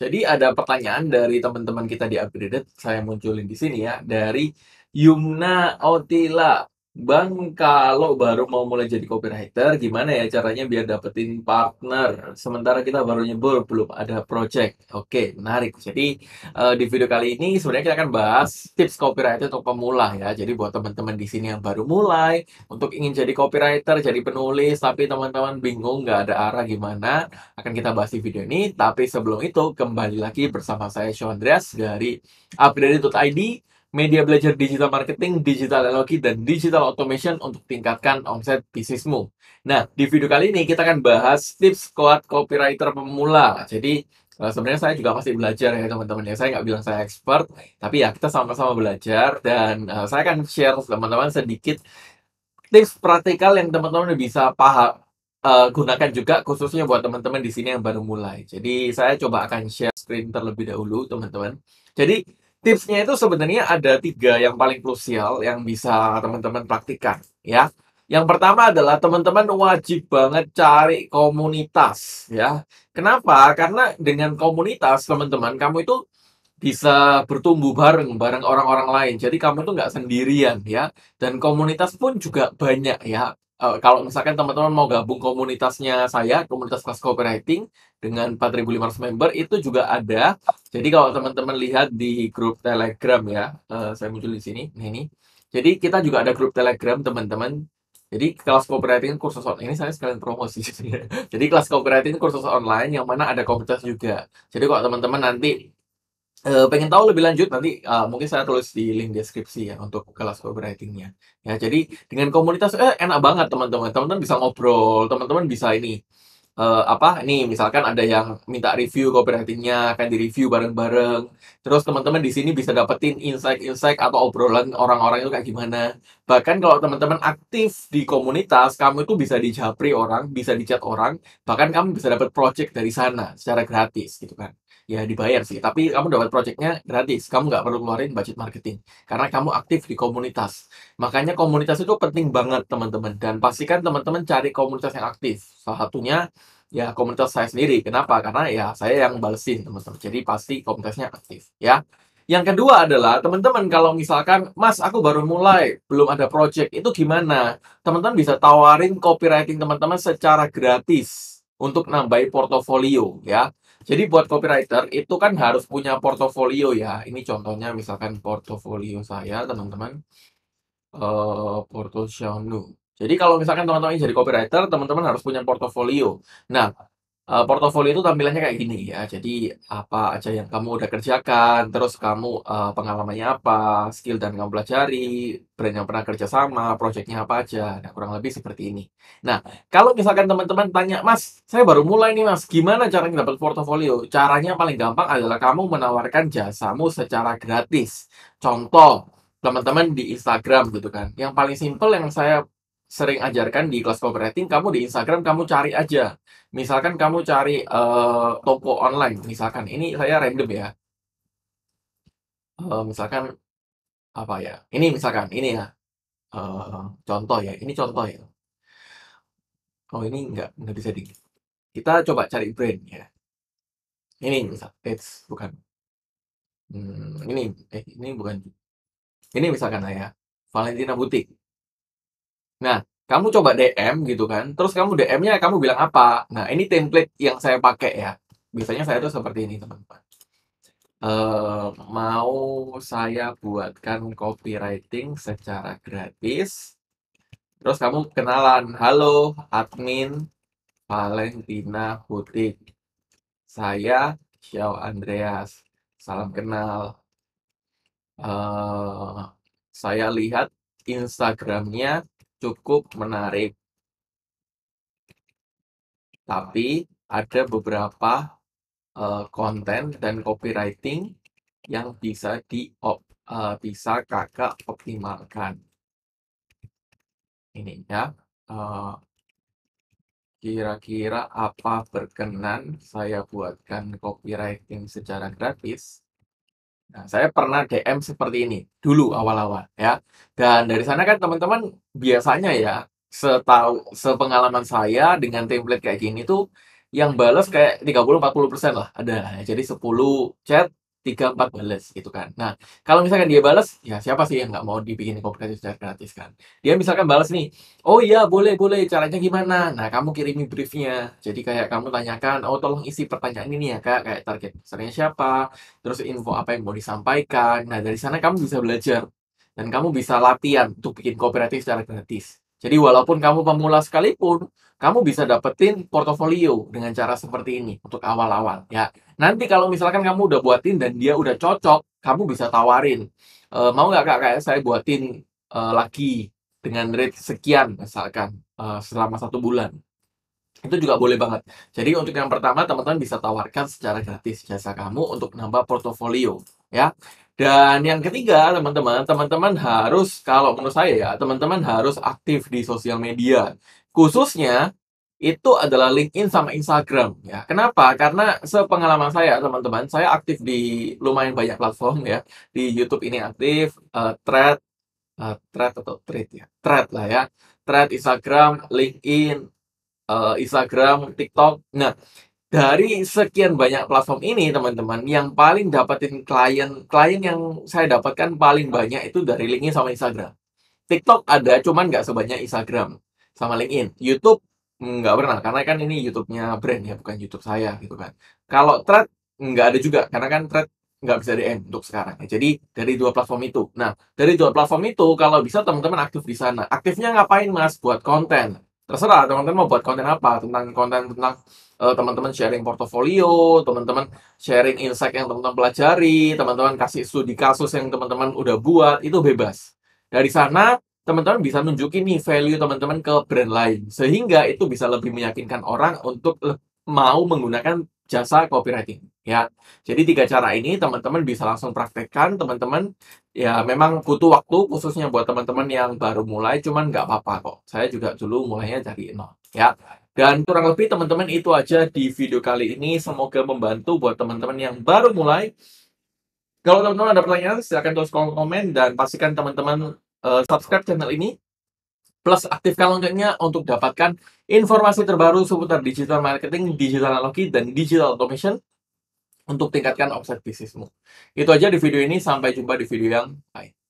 Jadi ada pertanyaan dari teman-teman kita di Upgraded, saya munculin di sini ya, dari Yumna Otila. Bang, kalau baru mau mulai jadi copywriter, gimana ya caranya biar dapetin partner? Sementara kita baru nyebur, belum ada project. Oke, menarik. Jadi, uh, di video kali ini sebenarnya kita akan bahas tips copywriter untuk pemula ya. Jadi, buat teman-teman di sini yang baru mulai, untuk ingin jadi copywriter, jadi penulis, tapi teman-teman bingung nggak ada arah gimana, akan kita bahas di video ini. Tapi sebelum itu, kembali lagi bersama saya, Sean Andreas dari upgrade.id media belajar digital marketing, digital analogi, dan digital automation untuk tingkatkan omset bisnismu. Nah, di video kali ini kita akan bahas tips kuat copywriter pemula. Jadi, eh, sebenarnya saya juga masih belajar ya teman-teman ya. Saya nggak bilang saya expert, tapi ya kita sama-sama belajar dan eh, saya akan share teman-teman sedikit tips praktikal yang teman-teman bisa paham, uh, eh, gunakan juga khususnya buat teman-teman di sini yang baru mulai. Jadi saya coba akan share screen terlebih dahulu teman-teman. Jadi tipsnya itu sebenarnya ada tiga yang paling krusial yang bisa teman-teman praktikan ya. Yang pertama adalah teman-teman wajib banget cari komunitas ya. Kenapa? Karena dengan komunitas teman-teman kamu itu bisa bertumbuh bareng bareng orang-orang lain. Jadi kamu tuh nggak sendirian ya. Dan komunitas pun juga banyak ya. Eh, kalau misalkan teman-teman mau gabung komunitasnya saya, komunitas kelas copywriting dengan 4.500 member itu juga ada. Jadi kalau teman-teman lihat di grup Telegram ya, uh, saya muncul di sini, ini. ini. Jadi kita juga ada grup Telegram teman-teman. Jadi kelas copywriting kursus online ini saya sekalian promosi. Jadi kelas copywriting kursus online yang mana ada komunitas juga. Jadi kalau teman-teman nanti Uh, pengen tahu lebih lanjut nanti uh, mungkin saya tulis di link deskripsi ya untuk kelas copywritingnya ya jadi dengan komunitas eh enak banget teman-teman teman-teman bisa ngobrol teman-teman bisa ini uh, apa nih misalkan ada yang minta review copywritingnya akan di review bareng-bareng terus teman-teman di sini bisa dapetin insight-insight atau obrolan orang-orang itu kayak gimana bahkan kalau teman-teman aktif di komunitas kamu itu bisa dijapri orang bisa dicat orang bahkan kamu bisa dapat project dari sana secara gratis gitu kan ya dibayar sih tapi kamu dapat projectnya gratis kamu nggak perlu keluarin budget marketing karena kamu aktif di komunitas makanya komunitas itu penting banget teman-teman dan pastikan teman-teman cari komunitas yang aktif salah satunya ya komunitas saya sendiri. Kenapa? Karena ya saya yang balesin teman-teman. Jadi pasti komunitasnya aktif ya. Yang kedua adalah teman-teman kalau misalkan Mas aku baru mulai belum ada project itu gimana? Teman-teman bisa tawarin copywriting teman-teman secara gratis untuk nambahin portofolio ya. Jadi buat copywriter itu kan harus punya portofolio ya. Ini contohnya misalkan portofolio saya teman-teman uh, portofolio. Jadi kalau misalkan teman-teman jadi copywriter, teman-teman harus punya portofolio. Nah, uh, portofolio itu tampilannya kayak gini ya. Jadi apa aja yang kamu udah kerjakan, terus kamu, uh, pengalamannya apa, skill dan kamu pelajari, brand yang pernah kerja sama, proyeknya apa aja. Nah, kurang lebih seperti ini. Nah, kalau misalkan teman-teman tanya, "Mas, saya baru mulai nih Mas, gimana caranya dapat portofolio?" Caranya paling gampang adalah kamu menawarkan jasamu secara gratis. Contoh, teman-teman di Instagram gitu kan, yang paling simple yang saya sering ajarkan di kelas copywriting, kamu di Instagram kamu cari aja. Misalkan kamu cari uh, toko online, misalkan ini saya random ya. Uh, misalkan apa ya? Ini misalkan ini ya. Uh, contoh ya, ini contoh ya. Oh ini nggak nggak bisa di. Kita coba cari brand ya. Ini misal, it's bukan. Hmm, ini eh ini bukan. Ini misalkan saya Valentina Butik Nah, kamu coba DM gitu kan, terus kamu DM-nya kamu bilang apa? Nah, ini template yang saya pakai ya. Biasanya saya tuh seperti ini, teman-teman. Uh, mau saya buatkan copywriting secara gratis. Terus kamu kenalan, "Halo, admin Valentina Hutik. Saya Xiao Andreas. Salam kenal. Uh, saya lihat Instagramnya cukup menarik. Tapi ada beberapa uh, konten dan copywriting yang bisa di uh, bisa kakak optimalkan. Ini ya. Uh, eh, Kira-kira apa berkenan saya buatkan copywriting secara gratis? Nah, saya pernah DM seperti ini dulu awal-awal ya. Dan dari sana kan teman-teman biasanya ya setahu sepengalaman saya dengan template kayak gini tuh yang bales kayak 30 40% lah ada. Jadi 10 chat, tiga empat balas gitu kan. Nah, kalau misalkan dia balas, ya siapa sih yang nggak mau dibikin komunikasi secara gratis kan? Dia misalkan balas nih, oh iya boleh, boleh, caranya gimana? Nah, kamu kirimi briefnya. Jadi kayak kamu tanyakan, oh tolong isi pertanyaan ini ya kak, kayak target besarnya siapa, terus info apa yang mau disampaikan. Nah, dari sana kamu bisa belajar. Dan kamu bisa latihan untuk bikin kooperatif secara gratis. Jadi walaupun kamu pemula sekalipun, kamu bisa dapetin portofolio dengan cara seperti ini untuk awal-awal ya. Nanti kalau misalkan kamu udah buatin dan dia udah cocok, kamu bisa tawarin, e, mau nggak kak kayak saya buatin e, eh, lagi dengan rate sekian misalkan e, selama satu bulan. Itu juga boleh banget. Jadi untuk yang pertama teman-teman bisa tawarkan secara gratis jasa kamu untuk menambah portofolio ya. Dan yang ketiga, teman-teman, teman-teman harus, kalau menurut saya ya, teman-teman harus aktif di sosial media. Khususnya, itu adalah LinkedIn sama Instagram. ya Kenapa? Karena sepengalaman saya, teman-teman, saya aktif di lumayan banyak platform ya. Di YouTube ini aktif, uh, thread, uh, thread atau thread ya, thread lah ya. Thread, Instagram, LinkedIn, uh, Instagram, TikTok. Nah, dari sekian banyak platform ini teman-teman yang paling dapetin klien klien yang saya dapatkan paling banyak itu dari LinkedIn sama Instagram TikTok ada cuman nggak sebanyak Instagram sama LinkedIn YouTube hmm, nggak pernah karena kan ini YouTube-nya brand ya bukan YouTube saya gitu kan kalau thread nggak ada juga karena kan thread nggak bisa DM untuk sekarang ya. Jadi dari dua platform itu. Nah, dari dua platform itu kalau bisa teman-teman aktif di sana. Aktifnya ngapain Mas? Buat konten terserah teman-teman mau buat konten apa tentang konten tentang uh, teman-teman sharing portofolio teman-teman sharing insight yang teman-teman pelajari teman-teman kasih studi kasus yang teman-teman udah buat itu bebas dari sana teman-teman bisa nunjukin nih value teman-teman ke brand lain sehingga itu bisa lebih meyakinkan orang untuk mau menggunakan jasa copywriting Ya, jadi tiga cara ini teman-teman bisa langsung praktekkan. Teman-teman ya memang butuh waktu khususnya buat teman-teman yang baru mulai, cuman nggak apa-apa kok. Saya juga dulu mulainya dari nol. Ya, dan kurang lebih teman-teman itu aja di video kali ini. Semoga membantu buat teman-teman yang baru mulai. Kalau teman-teman ada pertanyaan, silahkan tulis kolom komen dan pastikan teman-teman uh, subscribe channel ini plus aktifkan loncengnya untuk dapatkan informasi terbaru seputar digital marketing, digital analogi, dan digital automation untuk tingkatkan omset bisnismu. Itu aja di video ini, sampai jumpa di video yang lain.